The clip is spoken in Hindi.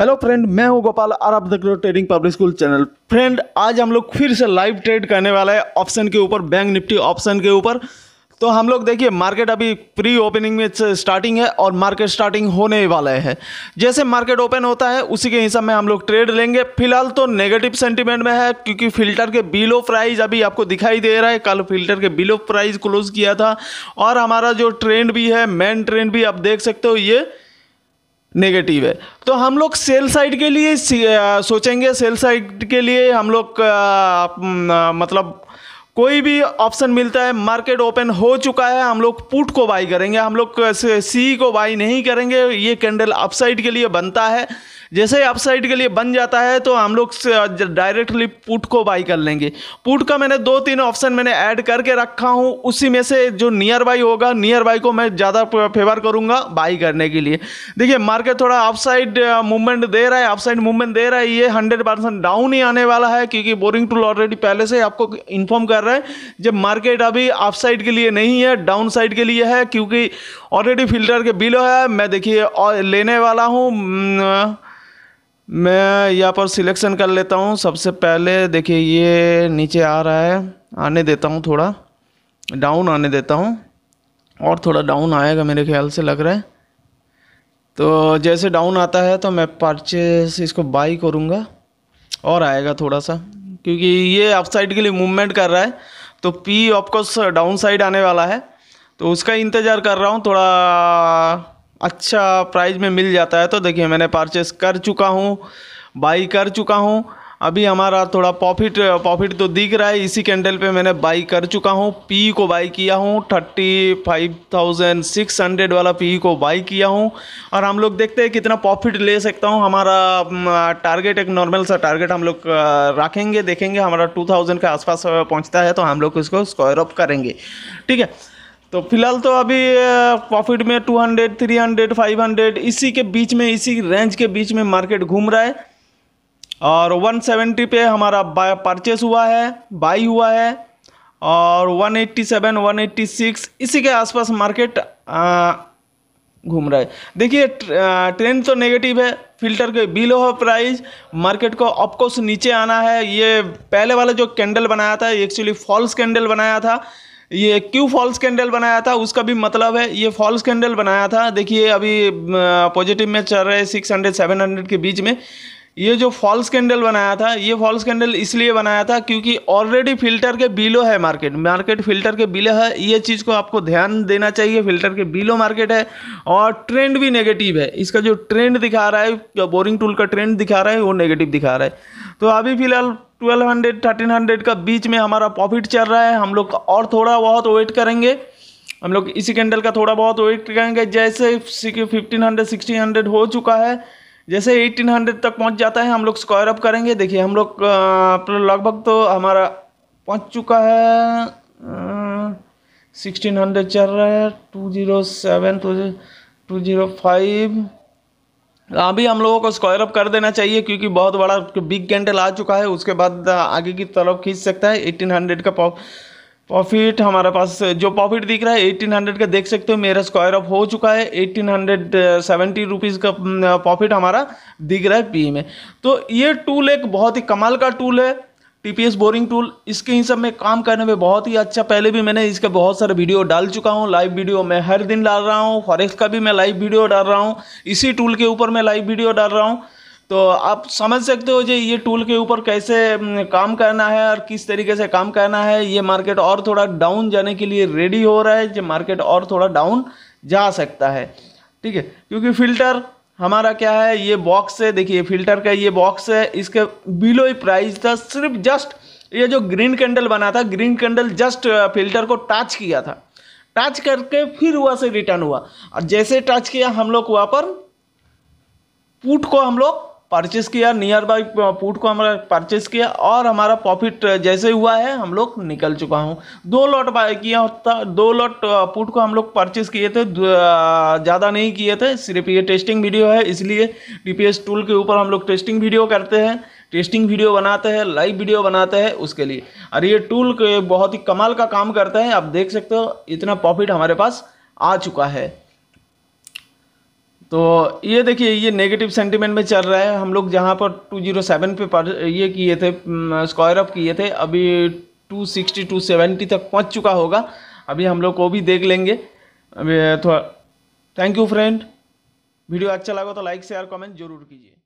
हेलो फ्रेंड मैं हूं गोपाल और आप देख रहे हो trading public school channel friend आज हम लोग फिर से लाइव ट्रेड करने वाला है ऑप्शन के ऊपर बैंक निफ्टी ऑप्शन के ऊपर तो हम लोग देखिए मार्केट अभी प्री ओपनिंग में स्टार्टिंग है और मार्केट स्टार्टिंग होने वाला है जैसे मार्केट ओपन होता है उसी के हिसाब में हम लोग ट्रेड लेंगे फिलहाल तो नेगेटिव सेंटीमेंट में है क्योंकि फिल्टर के बिलो प्राइस अभी आपको दिखाई दे रहा है कल फिल्टर के बिलो प्राइस क्लोज किया था और हमारा जो ट्रेंड भी है मेन ट्रेंड भी आप देख सकते हो ये नेगेटिव है तो हम लोग सेल साइड के लिए सोचेंगे सेल साइड के लिए हम लोग मतलब कोई भी ऑप्शन मिलता है मार्केट ओपन हो चुका है हम लोग पुट को बाई करेंगे हम लोग सी को बाई नहीं करेंगे ये कैंडल अपसाइड के लिए बनता है जैसे अपसाइड के लिए बन जाता है तो हम लोग डायरेक्टली पुट को बाई कर लेंगे पुट का मैंने दो तीन ऑप्शन मैंने ऐड करके रखा हूँ उसी में से जो नियर बाई होगा नियर बाई को मैं ज़्यादा फेवर करूँगा बाई करने के लिए देखिए मार्केट थोड़ा अपसाइड मूवमेंट uh, दे रहा है अपसाइड मूवमेंट दे रहा है ये हंड्रेड परसेंट डाउन ही आने वाला है क्योंकि बोरिंग टूल ऑलरेडी पहले से आपको इन्फॉर्म कर रहा है जब मार्केट अभी अपसाइड के लिए नहीं है डाउन साइड के लिए है क्योंकि ऑलरेडी फ़िल्टर के बिल है मैं देखिए और लेने वाला हूँ हम्म, मैं यहाँ पर सिलेक्शन कर लेता हूँ सबसे पहले देखिए ये नीचे आ रहा है आने देता हूँ थोड़ा डाउन आने देता हूँ और थोड़ा डाउन आएगा मेरे ख्याल से लग रहा है तो जैसे डाउन आता है तो मैं परचेस इसको बाई करूँगा और आएगा थोड़ा सा क्योंकि ये अपसाइड के लिए मूवमेंट कर रहा है तो पी ऑफकोर्स डाउन साइड आने वाला है तो उसका इंतज़ार कर रहा हूँ थोड़ा अच्छा प्राइस में मिल जाता है तो देखिए मैंने परचेस कर चुका हूँ बाई कर चुका हूँ अभी हमारा थोड़ा प्रॉफिट प्रॉफिट तो दिख रहा है इसी कैंडल पे मैंने बाई कर चुका हूँ पी को बाई किया हूँ thirty five thousand six hundred वाला पी को बाई किया हूँ और हम लोग देखते हैं कितना प्रॉफिट ले सकता हूँ हमारा टारगेट एक नॉर्मल सा टारगेट हम लोग रखेंगे देखेंगे हमारा टू थाउजेंड के आसपास पहुँचता है तो हम लोग इसको स्क्वायर ऑफ करेंगे ठीक है तो फिलहाल तो अभी प्रॉफिट में 200, 300, 500 इसी के बीच में इसी रेंज के बीच में मार्केट घूम रहा है और 170 पे हमारा बाय परचेस हुआ है बाई हुआ है और 187, 186 इसी के आसपास मार्केट घूम रहा है देखिए ट्रेंड तो नेगेटिव है फिल्टर के बिलो है प्राइस मार्केट को ऑफकोर्स नीचे आना है ये पहले वाला जो कैंडल बनाया था एक्चुअली फॉल्स कैंडल बनाया था ये क्यों फॉल्स कैंडल बनाया था उसका भी मतलब है ये फॉल्स कैंडल बनाया था देखिए अभी पॉजिटिव में चल रहे सिक्स हंड्रेड सेवन हंड्रेड के बीच में ये जो फॉल्स कैंडल बनाया था ये फॉल्स कैंडल इसलिए बनाया था क्योंकि ऑलरेडी फिल्टर के बिलो है मार्केट मार्केट फिल्टर के बिलो है ये चीज़ को आपको ध्यान देना चाहिए फिल्टर के बिलो मार्केट है और ट्रेंड भी नेगेटिव है इसका जो ट्रेंड दिखा रहा है बोरिंग टूल का ट्रेंड दिखा रहा है वो नेगेटिव दिखा रहा है तो अभी फिलहाल ट्वेल्व हंड्रेड थर्टीन हंड्रेड का बीच में हमारा प्रॉफिट चल रहा है हम लोग और थोड़ा बहुत वेट करेंगे हम लोग इसी कैंडल का थोड़ा बहुत वेट करेंगे जैसे फिफ्टीन हंड्रेड सिक्सटीन हंड्रेड हो चुका है जैसे एटीन हंड्रेड तक पहुंच जाता है हम लोग स्क्वायर अप करेंगे देखिए हम लोग लगभग तो हमारा पहुंच चुका है सिक्सटीन हंड्रेड चल रहा है two zero seven two zero five अभी हाँ हम लोगों को स्क्वायर अप कर देना चाहिए क्योंकि बहुत बड़ा बिग कैंडल आ चुका है उसके बाद आगे की तरफ खींच सकता है 1800 का प्रॉफिट हमारे पास जो प्रॉफिट दिख रहा है 1800 का देख सकते हो मेरा स्क्वायर अप हो चुका है 1870 रुपीज़ का प्रॉफिट हमारा दिख रहा है पी में तो ये टूल एक बहुत ही कमाल का टूल है टीपीएस बोरिंग टूल इसके ही सब में काम करने में बहुत ही अच्छा पहले भी मैंने इसके बहुत सारे वीडियो डाल चुका हूँ लाइव वीडियो मैं हर दिन डाल रहा हूँ फॉरेक्स का भी मैं लाइव वीडियो डाल रहा हूँ इसी टूल के ऊपर मैं लाइव वीडियो डाल रहा हूँ तो आप समझ सकते हो जी ये टूल के ऊपर कैसे काम करना है और किस तरीके से काम करना है ये मार्केट और थोड़ा डाउन जाने के लिए रेडी हो रहा है जो मार्केट और थोड़ा डाउन जा सकता है ठीक है क्योंकि फिल्टर हमारा क्या है ये बॉक्स है देखिए फिल्टर का ये बॉक्स है इसके बिलो ही प्राइस था सिर्फ जस्ट ये जो ग्रीन कैंडल बना था ग्रीन कैंडल जस्ट फिल्टर को टच किया था टच करके फिर हुआ से रिटर्न हुआ और जैसे टच किया हम लोग वहाँ पर पुट को हम लोग परचेस किया नियर बाई पुट को हमारा परचेस किया और हमारा प्रॉफिट जैसे हुआ है हम लोग निकल चुका हूँ दो लॉट बाय किया होता दो लॉट पुट को हम लोग परचेस किए थे ज़्यादा नहीं किए थे सिर्फ ये टेस्टिंग वीडियो है इसलिए डी टूल के ऊपर हम लोग टेस्टिंग वीडियो करते हैं टेस्टिंग वीडियो बनाते हैं लाइव वीडियो बनाते हैं उसके लिए और ये टूल बहुत ही कमाल का काम करता है आप देख सकते हो इतना प्रॉफिट हमारे पास आ चुका है तो ये देखिए ये नेगेटिव सेंटीमेंट में चल रहा है हम लोग जहाँ पर 207 पे पर ये किए थे स्क्वायर अप किए थे अभी 260 270 तक पहुँच चुका होगा अभी हम लोग को भी देख लेंगे अभी थोड़ा थैंक यू फ्रेंड वीडियो अच्छा लगा तो लाइक शेयर कमेंट जरूर कीजिए